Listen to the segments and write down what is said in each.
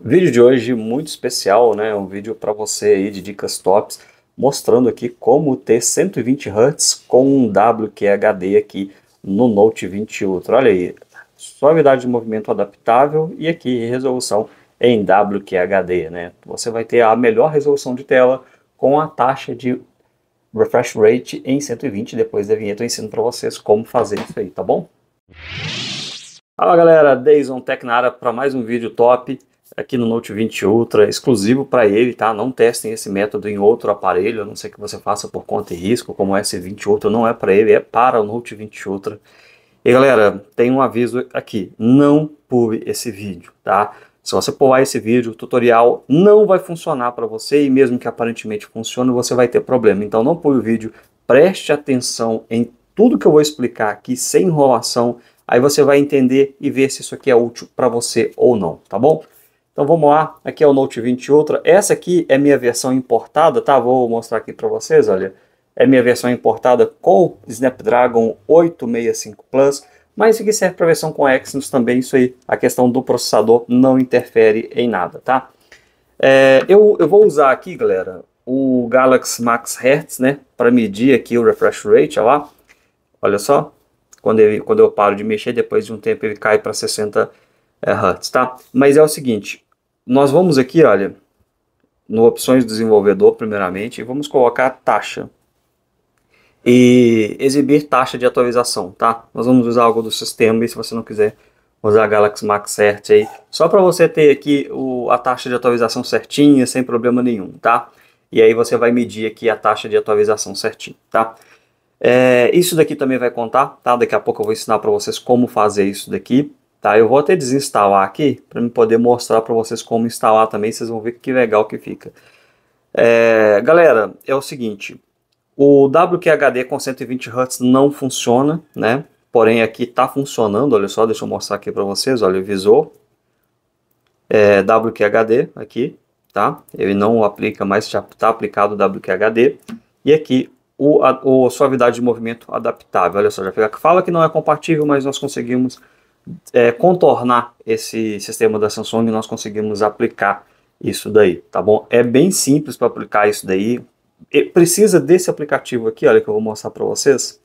Vídeo de hoje muito especial, né? Um vídeo para você aí de dicas tops, mostrando aqui como ter 120 Hz com um WQHD aqui no Note 20 Ultra. Olha aí, suavidade de movimento adaptável e aqui resolução em WQHD, né? Você vai ter a melhor resolução de tela com a taxa de refresh rate em 120. Depois da vinheta eu ensino para vocês como fazer isso aí, tá bom? Fala galera, Dayson Tech na área para mais um vídeo top aqui no Note 20 Ultra, exclusivo para ele, tá? Não testem esse método em outro aparelho, a não ser que você faça por conta e risco, como o S20 Ultra não é para ele, é para o Note 20 Ultra. E galera, tem um aviso aqui, não pule esse vídeo, tá? Se você pular esse vídeo, o tutorial não vai funcionar para você e mesmo que aparentemente funcione, você vai ter problema. Então não pule o vídeo, preste atenção em tudo que eu vou explicar aqui sem enrolação, aí você vai entender e ver se isso aqui é útil para você ou não, tá bom? Então vamos lá, aqui é o Note 20 Ultra. Essa aqui é minha versão importada, tá? Vou mostrar aqui para vocês, olha. É minha versão importada com o Snapdragon 865 Plus, mas isso aqui serve para versão com Exynos também, isso aí, a questão do processador não interfere em nada, tá? É, eu, eu vou usar aqui, galera, o Galaxy Max Hertz, né, para medir aqui o refresh rate, olha lá. Olha só, quando, ele, quando eu paro de mexer, depois de um tempo ele cai para 60 Hz, tá? Mas é o seguinte, nós vamos aqui, olha, no opções do desenvolvedor, primeiramente, e vamos colocar taxa. E exibir taxa de atualização, tá? Nós vamos usar algo do sistema e se você não quiser usar a Galaxy Max Cert aí, só para você ter aqui o, a taxa de atualização certinha, sem problema nenhum, tá? E aí você vai medir aqui a taxa de atualização certinho, tá? É, isso daqui também vai contar, tá? Daqui a pouco eu vou ensinar para vocês como fazer isso daqui. Tá, eu vou até desinstalar aqui para poder mostrar para vocês como instalar também. Vocês vão ver que legal que fica. É, galera, é o seguinte: o WQHD com 120 Hz não funciona, né? Porém, aqui está funcionando. Olha só, deixa eu mostrar aqui para vocês. Olha, o visor é, WQHD aqui, tá? Ele não aplica mais, já está aplicado o WQHD. E aqui o, a, o suavidade de movimento adaptável. Olha só, já fala que não é compatível, mas nós conseguimos é, contornar esse sistema da Samsung, nós conseguimos aplicar isso daí, tá bom? É bem simples para aplicar isso daí. E precisa desse aplicativo aqui, olha que eu vou mostrar para vocês.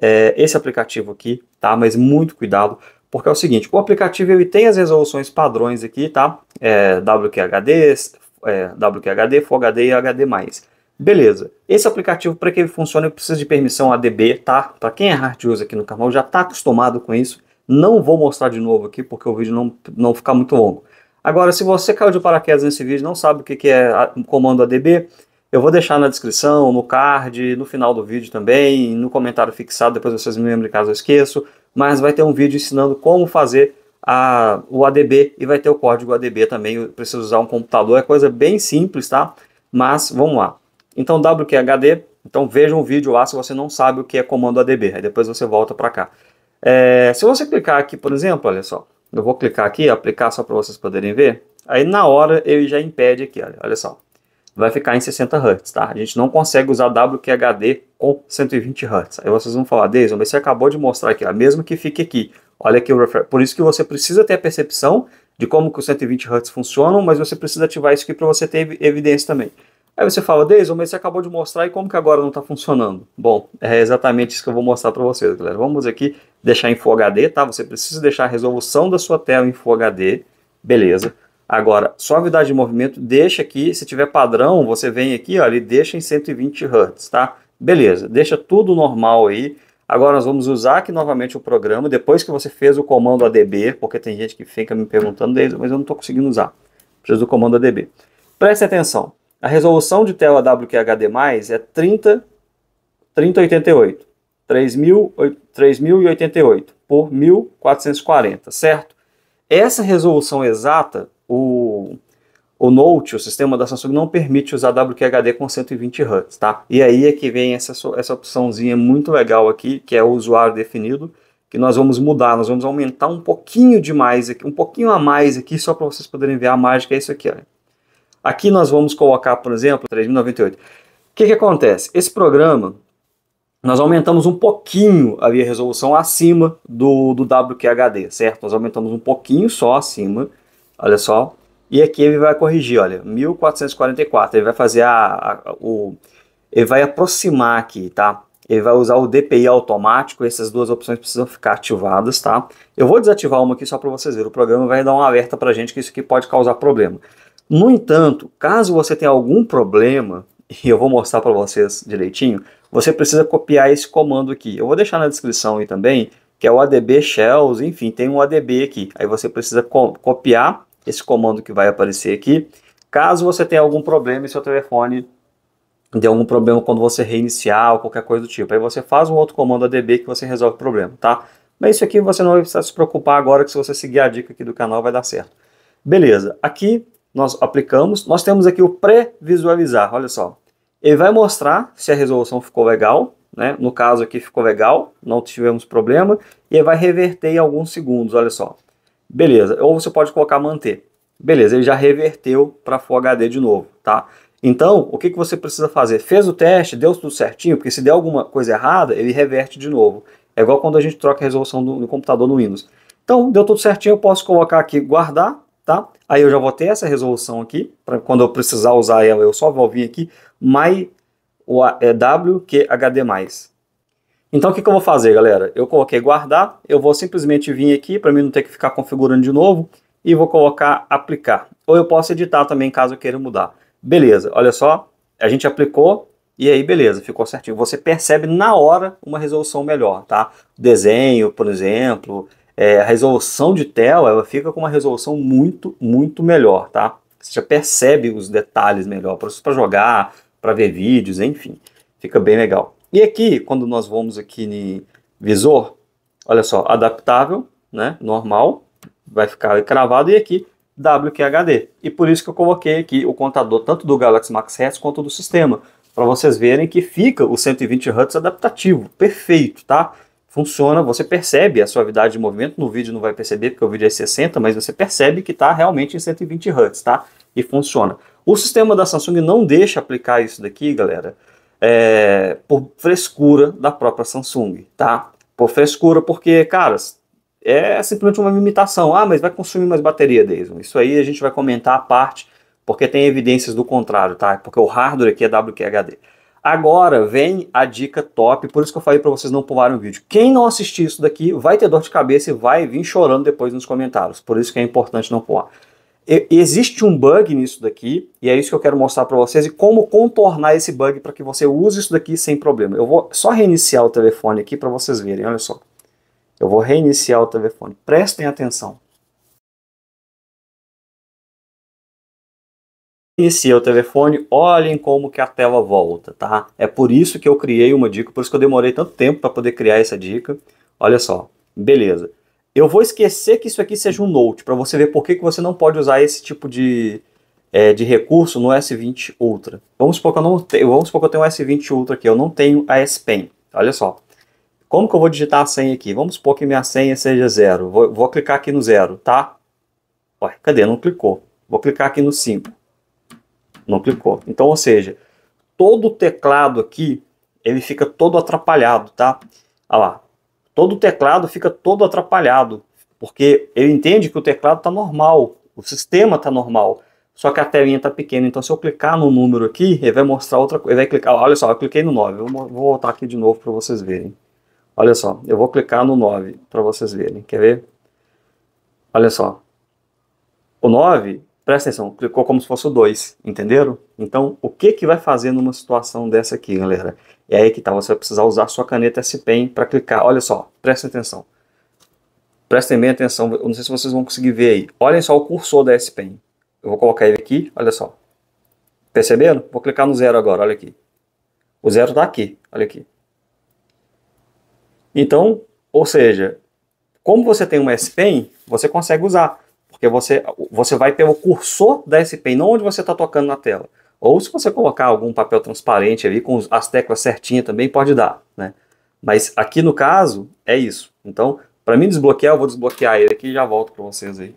É, esse aplicativo aqui, tá? Mas muito cuidado, porque é o seguinte, o aplicativo ele tem as resoluções padrões aqui, tá? É, WQHD, é, WQHD, Full HD e HD+. Beleza. Esse aplicativo, para que ele funcione, precisa de permissão ADB, tá? Para quem é hard user aqui no canal, já está acostumado com isso. Não vou mostrar de novo aqui porque o vídeo não, não ficar muito longo. Agora, se você caiu de paraquedas nesse vídeo não sabe o que, é comando ADB, eu vou deixar na descrição, no card, no final do vídeo também, no comentário fixado, depois vocês me lembram caso eu esqueço, mas vai ter um vídeo ensinando como fazer a, o ADB e vai ter o código ADB também, eu preciso usar um computador, é coisa bem simples, tá? Mas vamos lá. Então WQHD, então veja um vídeo lá se você não sabe o que é comando ADB, aí depois você volta para cá. É, se você clicar aqui, por exemplo, olha só, eu vou clicar aqui, aplicar só para vocês poderem ver, aí na hora ele já impede aqui, olha, olha só, vai ficar em 60 Hz, tá? A gente não consegue usar WQHD com 120 Hz. Aí vocês vão falar, Deison, mas você acabou de mostrar aqui, ó, mesmo que fique aqui, olha aqui o refresh, por isso que você precisa ter a percepção de como que os 120 Hz funcionam, mas você precisa ativar isso aqui para você ter evidência também. Aí você fala, Deison, mas você acabou de mostrar e como que agora não está funcionando? Bom, é exatamente isso que eu vou mostrar para vocês, galera. Vamos aqui deixar em Full HD, tá? Você precisa deixar a resolução da sua tela em Full HD, beleza. Agora, suavidade de movimento, deixa aqui, se tiver padrão, você vem aqui, ó, ele deixa em 120 Hz, tá? Beleza, deixa tudo normal aí. Agora nós vamos usar aqui novamente o programa, depois que você fez o comando ADB, porque tem gente que fica me perguntando, mas eu não estou conseguindo usar. Preciso do comando ADB. Preste atenção, a resolução de tela WQHD+, é 30, 3088, 3088 por 1440, certo? Essa resolução exata, o, o Note, o sistema da Samsung, não permite usar WQHD com 120 Hz, tá? E aí é que vem essa, essa opçãozinha muito legal aqui, que é o usuário definido, que nós vamos mudar, nós vamos aumentar um pouquinho demais aqui, um pouquinho a mais aqui, só para vocês poderem ver a mágica, é isso aqui, olha. Aqui nós vamos colocar, por exemplo, 3.098. O que, que acontece? Esse programa, nós aumentamos um pouquinho a resolução acima do, do WQHD, certo? Nós aumentamos um pouquinho só acima, olha só. E aqui ele vai corrigir, olha, 1444, ele vai fazer a, a, o... Ele vai aproximar aqui, tá? Ele vai usar o DPI automático, essas duas opções precisam ficar ativadas, tá? Eu vou desativar uma aqui só para vocês verem, o programa vai dar um alerta para gente que isso aqui pode causar problema. No entanto, caso você tenha algum problema, e eu vou mostrar para vocês direitinho, você precisa copiar esse comando aqui. Eu vou deixar na descrição aí também, que é o adb shells, enfim, tem um adb aqui. Aí você precisa co copiar esse comando que vai aparecer aqui, caso você tenha algum problema e seu telefone dê algum problema quando você reiniciar ou qualquer coisa do tipo. Aí você faz um outro comando adb que você resolve o problema, tá? Mas isso aqui você não vai precisar se preocupar agora, que se você seguir a dica aqui do canal vai dar certo. Beleza, aqui nós aplicamos. Nós temos aqui o pré-visualizar, olha só. Ele vai mostrar se a resolução ficou legal, né? No caso aqui ficou legal, não tivemos problema, e ele vai reverter em alguns segundos, olha só. Beleza, ou você pode colocar manter. Beleza, ele já reverteu para Full HD de novo, tá? Então, o que, que você precisa fazer? Fez o teste, deu tudo certinho, porque se der alguma coisa errada, ele reverte de novo. É igual quando a gente troca a resolução do, do computador no Windows. Então, deu tudo certinho, eu posso colocar aqui guardar, tá? Aí eu já vou ter essa resolução aqui, para quando eu precisar usar ela, eu só vou vir aqui, my é WQHD+. Então o que, que eu vou fazer, galera? Eu coloquei guardar, eu vou simplesmente vir aqui, para mim não ter que ficar configurando de novo, e vou colocar aplicar. Ou eu posso editar também, caso eu queira mudar. Beleza, olha só, a gente aplicou, e aí, beleza, ficou certinho. Você percebe na hora uma resolução melhor, tá? Desenho, por exemplo, é, a resolução de tela ela fica com uma resolução muito, muito melhor, tá? Você já percebe os detalhes melhor, para jogar, para ver vídeos, enfim, fica bem legal. E aqui, quando nós vamos aqui em visor, olha só, adaptável, né, normal, vai ficar cravado, e aqui WQHD. E por isso que eu coloquei aqui o contador tanto do Galaxy Max Hertz quanto do sistema, para vocês verem que fica o 120 Hz adaptativo, perfeito, tá? funciona, você percebe a suavidade de movimento, no vídeo não vai perceber porque o vídeo é 60, mas você percebe que está realmente em 120 Hz, tá? E funciona. O sistema da Samsung não deixa aplicar isso daqui, galera, é, por frescura da própria Samsung, tá? Por frescura, porque, caras é simplesmente uma limitação. Ah, mas vai consumir mais bateria, Deison. Isso aí a gente vai comentar a parte, porque tem evidências do contrário, tá? Porque o hardware aqui é WQHD. Agora vem a dica top, por isso que eu falei para vocês não pularem o vídeo. Quem não assistir isso daqui vai ter dor de cabeça e vai vir chorando depois nos comentários, por isso que é importante não pular. E existe um bug nisso daqui e é isso que eu quero mostrar para vocês e como contornar esse bug para que você use isso daqui sem problema. Eu vou só reiniciar o telefone aqui para vocês verem, olha só. Eu vou reiniciar o telefone, prestem atenção. iniciei o telefone, olhem como que a tela volta, tá? É por isso que eu criei uma dica, por isso que eu demorei tanto tempo para poder criar essa dica. Olha só, beleza. Eu vou esquecer que isso aqui seja um note, para você ver por que, que você não pode usar esse tipo de, é, de recurso no S20 Ultra. Vamos supor, que eu não te, vamos supor que eu tenho um S20 Ultra aqui, eu não tenho a S Pen. Olha só. Como que eu vou digitar a senha aqui? Vamos supor que minha senha seja zero. Vou, vou clicar aqui no zero, tá? Ué, cadê? Não clicou. Vou clicar aqui no 5 não clicou. Então, ou seja, todo o teclado aqui, ele fica todo atrapalhado, tá? Olha lá, todo o teclado fica todo atrapalhado, porque ele entende que o teclado está normal, o sistema está normal, só que a telinha está pequena. Então, se eu clicar no número aqui, ele vai mostrar outra coisa. Ele vai clicar, olha só, eu cliquei no 9. Eu vou voltar aqui de novo para vocês verem. Olha só, eu vou clicar no 9 para vocês verem. Quer ver? Olha só. O 9, Presta atenção, clicou como se fosse o 2, entenderam? Então, o que, que vai fazer numa situação dessa aqui, galera? É aí que tá, você vai precisar usar sua caneta S-Pen para clicar. Olha só, presta atenção. Prestem bem atenção, eu não sei se vocês vão conseguir ver aí. Olhem só o cursor da S-Pen. Eu vou colocar ele aqui, olha só. Perceberam? Vou clicar no zero agora, olha aqui. O zero está aqui, olha aqui. Então, ou seja, como você tem uma S-Pen, você consegue usar. Porque você, você vai pelo cursor da SPI, não onde você está tocando na tela. Ou se você colocar algum papel transparente ali com as teclas certinhas também, pode dar. Né? Mas aqui no caso, é isso. Então, para mim desbloquear, eu vou desbloquear ele aqui e já volto para vocês aí.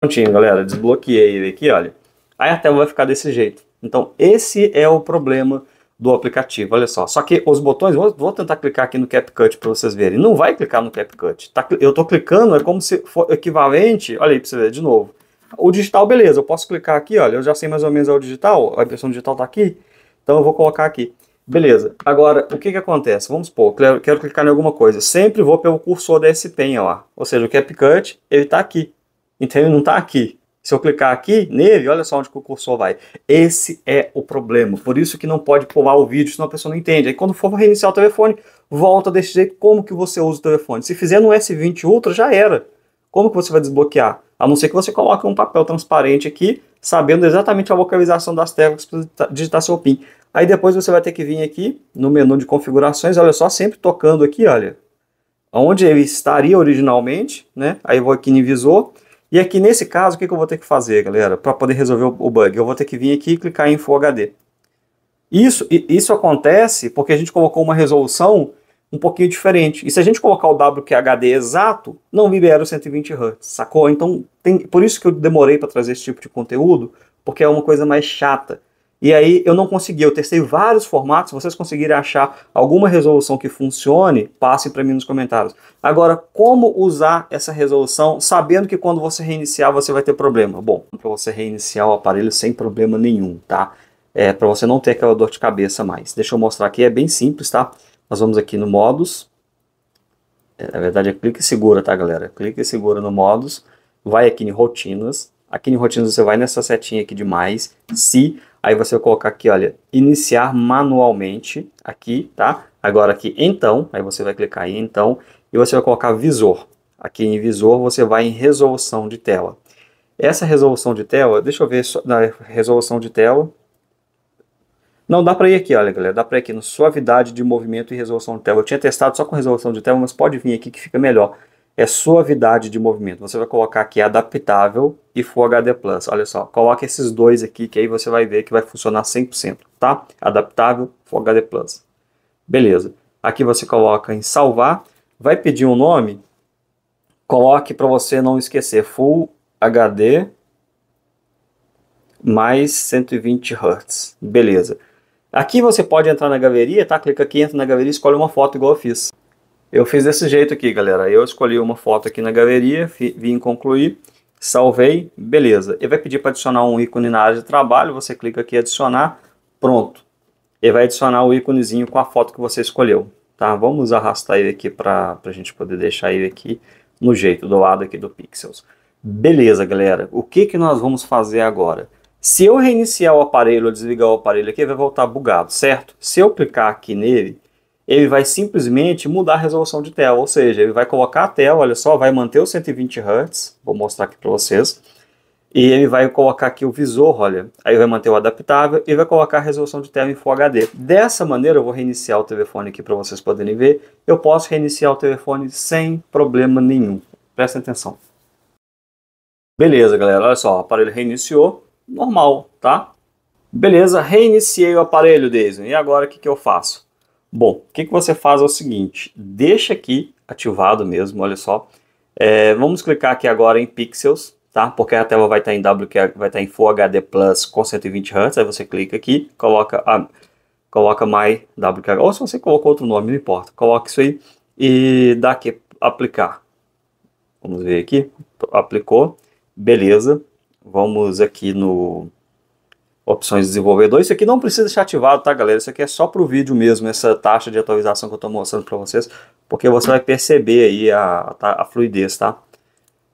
Prontinho, galera. Desbloqueei ele aqui, olha. Aí a tela vai ficar desse jeito. Então, esse é o problema do aplicativo. Olha só, só que os botões, vou, vou tentar clicar aqui no CapCut para vocês verem. Não vai clicar no CapCut. Tá, eu estou clicando, é como se for equivalente, olha aí para você ver de novo. O digital, beleza, eu posso clicar aqui, olha, eu já sei mais ou menos é o digital, a impressão digital está aqui, então eu vou colocar aqui. Beleza, agora, o que que acontece? Vamos supor, quero, quero clicar em alguma coisa, sempre vou pelo cursor da S-Pen, ó, ou seja, o CapCut, ele está aqui, então ele não está aqui. Se eu clicar aqui nele, olha só onde o cursor vai. Esse é o problema. Por isso que não pode pular o vídeo, senão a pessoa não entende. Aí quando for reiniciar o telefone, volta desse jeito como que você usa o telefone. Se fizer no S20 Ultra, já era. Como que você vai desbloquear? A não ser que você coloque um papel transparente aqui, sabendo exatamente a localização das teclas para digitar seu PIN. Aí depois você vai ter que vir aqui no menu de configurações, olha só, sempre tocando aqui, olha. Onde ele estaria originalmente, né? Aí vou aqui em visor e aqui nesse caso, o que, que eu vou ter que fazer, galera, para poder resolver o, o bug? Eu vou ter que vir aqui e clicar em Full HD. Isso, isso acontece porque a gente colocou uma resolução um pouquinho diferente. E se a gente colocar o WQHD exato, não libera o 120 Hz, sacou? Então, tem, por isso que eu demorei para trazer esse tipo de conteúdo, porque é uma coisa mais chata. E aí eu não consegui, eu testei vários formatos, se vocês conseguirem achar alguma resolução que funcione, passem para mim nos comentários. Agora, como usar essa resolução sabendo que quando você reiniciar você vai ter problema? Bom, para você reiniciar o aparelho sem problema nenhum, tá? É, para você não ter aquela dor de cabeça mais. Deixa eu mostrar aqui, é bem simples, tá? Nós vamos aqui no modos. É, na verdade é clique e segura, tá galera? Clique e segura no modos. Vai aqui em rotinas. Aqui em rotinas você vai nessa setinha aqui de mais. Se... Aí você vai colocar aqui, olha, iniciar manualmente aqui, tá? Agora aqui, então, aí você vai clicar em então e você vai colocar visor. Aqui em visor você vai em resolução de tela. Essa resolução de tela, deixa eu ver só, na resolução de tela. Não, dá para ir aqui, olha galera, dá para ir aqui no suavidade de movimento e resolução de tela. Eu tinha testado só com resolução de tela, mas pode vir aqui que fica melhor é suavidade de movimento. Você vai colocar aqui adaptável e Full HD Plus. Olha só, coloca esses dois aqui que aí você vai ver que vai funcionar 100%, tá? Adaptável, Full HD Plus. Beleza. Aqui você coloca em salvar, vai pedir um nome, coloque para você não esquecer Full HD mais 120 Hz. Beleza. Aqui você pode entrar na galeria, tá? Clica aqui, entra na galeria, escolhe uma foto igual eu fiz. Eu fiz desse jeito aqui, galera. Eu escolhi uma foto aqui na galeria, vim concluir, salvei, beleza. Ele vai pedir para adicionar um ícone na área de trabalho, você clica aqui adicionar, pronto. Ele vai adicionar o íconezinho com a foto que você escolheu, tá? Vamos arrastar ele aqui para a gente poder deixar ele aqui no jeito do lado aqui do Pixels. Beleza, galera. O que, que nós vamos fazer agora? Se eu reiniciar o aparelho ou desligar o aparelho aqui, vai voltar bugado, certo? Se eu clicar aqui nele, ele vai simplesmente mudar a resolução de tela, ou seja, ele vai colocar a tela, olha só, vai manter os 120 Hz, vou mostrar aqui para vocês, e ele vai colocar aqui o visor, olha, aí vai manter o adaptável e vai colocar a resolução de tela em Full HD. Dessa maneira, eu vou reiniciar o telefone aqui para vocês poderem ver, eu posso reiniciar o telefone sem problema nenhum, prestem atenção. Beleza, galera, olha só, o aparelho reiniciou, normal, tá? Beleza, reiniciei o aparelho, Deison, e agora o que, que eu faço? Bom, o que, que você faz é o seguinte, deixa aqui ativado mesmo, olha só. É, vamos clicar aqui agora em pixels, tá? Porque a tela vai estar em WQ, é, vai estar em Full HD Plus com 120 Hz, aí você clica aqui, coloca a coloca My WQ, é, ou se você colocou outro nome, não importa. Coloca isso aí e dá aqui aplicar. Vamos ver aqui, aplicou, beleza. Vamos aqui no opções desenvolvedor. Isso aqui não precisa ser ativado, tá, galera? Isso aqui é só para o vídeo mesmo, essa taxa de atualização que eu estou mostrando para vocês, porque você vai perceber aí a, a, tá, a, fluidez, tá?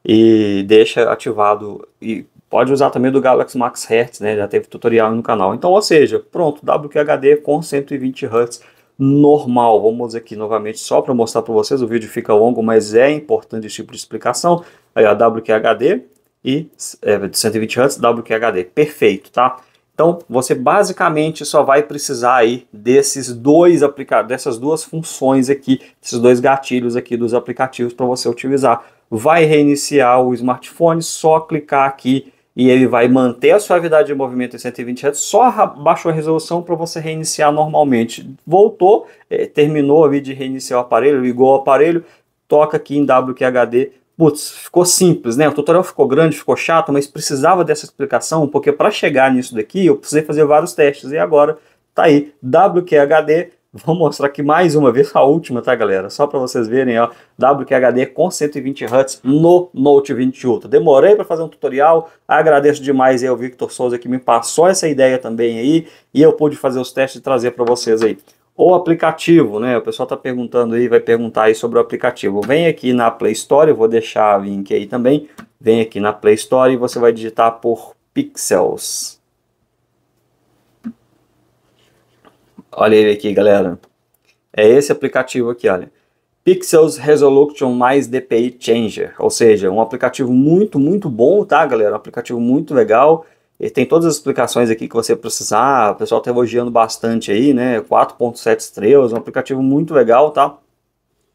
E deixa ativado, e pode usar também do Galaxy Max Hertz, né? Já teve tutorial no canal. Então, ou seja, pronto, WQHD com 120 Hz normal. Vamos aqui novamente só para mostrar para vocês, o vídeo fica longo, mas é importante esse tipo de explicação. Aí a WQHD e é, de 120 Hz, WQHD, perfeito, tá? Então, você basicamente só vai precisar aí desses dois aplicados, dessas duas funções aqui, desses dois gatilhos aqui dos aplicativos para você utilizar. Vai reiniciar o smartphone, só clicar aqui e ele vai manter a suavidade de movimento em 120 Hz, só baixou a resolução para você reiniciar normalmente. Voltou, terminou eh, terminou ali de reiniciar o aparelho, ligou o aparelho, toca aqui em WQHD, putz, ficou simples, né? O tutorial ficou grande, ficou chato, mas precisava dessa explicação, porque para chegar nisso daqui eu precisei fazer vários testes. E agora tá aí, WQHD. Vou mostrar aqui mais uma vez, a última, tá, galera? Só para vocês verem, ó, WQHD com 120 Hz no Note 20 Ultra. Demorei para fazer um tutorial, agradeço demais aí ao Victor Souza que me passou essa ideia também aí, e eu pude fazer os testes e trazer para vocês aí ou aplicativo, né? O pessoal está perguntando aí, vai perguntar aí sobre o aplicativo. Vem aqui na Play Store, eu vou deixar a link aí também. Vem aqui na Play Store e você vai digitar por Pixels. Olha ele aqui, galera. É esse aplicativo aqui, olha. Pixels Resolution mais DPI Changer, ou seja, um aplicativo muito, muito bom, tá, galera? Um aplicativo muito legal. Ele tem todas as explicações aqui que você precisar. O pessoal está elogiando bastante aí, né? 4.7 estrelas, um aplicativo muito legal, tá?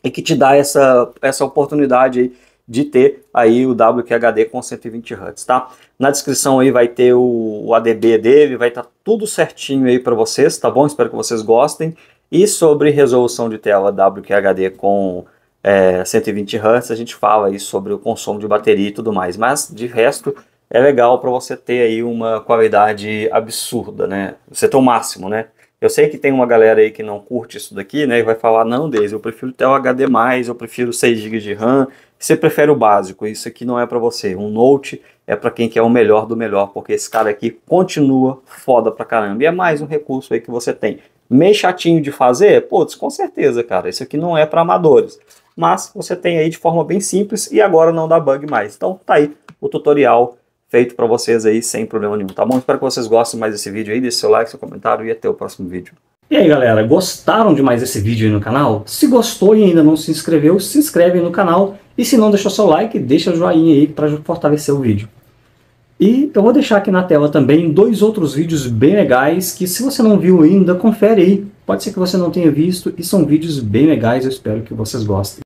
E que te dá essa, essa oportunidade aí de ter aí o WQHD com 120 Hz, tá? Na descrição aí vai ter o, o ADB dele, vai estar tá tudo certinho aí para vocês, tá bom? Espero que vocês gostem. E sobre resolução de tela WQHD com é, 120 Hz, a gente fala aí sobre o consumo de bateria e tudo mais, mas de resto é legal para você ter aí uma qualidade absurda, né? Você tem o máximo, né? Eu sei que tem uma galera aí que não curte isso daqui, né? E vai falar, não, Deise, eu prefiro ter o HD+, eu prefiro 6 GB de RAM. Você prefere o básico, isso aqui não é para você. Um Note é para quem quer o melhor do melhor, porque esse cara aqui continua foda pra caramba. E é mais um recurso aí que você tem. Meio chatinho de fazer? Putz, com certeza, cara. Isso aqui não é para amadores. Mas você tem aí de forma bem simples e agora não dá bug mais. Então tá aí o tutorial feito para vocês aí sem problema nenhum, tá bom? Espero que vocês gostem mais desse vídeo aí, deixe seu like, seu comentário e até o próximo vídeo. E aí galera, gostaram de mais esse vídeo aí no canal? Se gostou e ainda não se inscreveu, se inscreve aí no canal e se não deixou seu like, deixa o joinha aí para fortalecer o vídeo. E eu vou deixar aqui na tela também dois outros vídeos bem legais que se você não viu ainda, confere aí. Pode ser que você não tenha visto e são vídeos bem legais, eu espero que vocês gostem.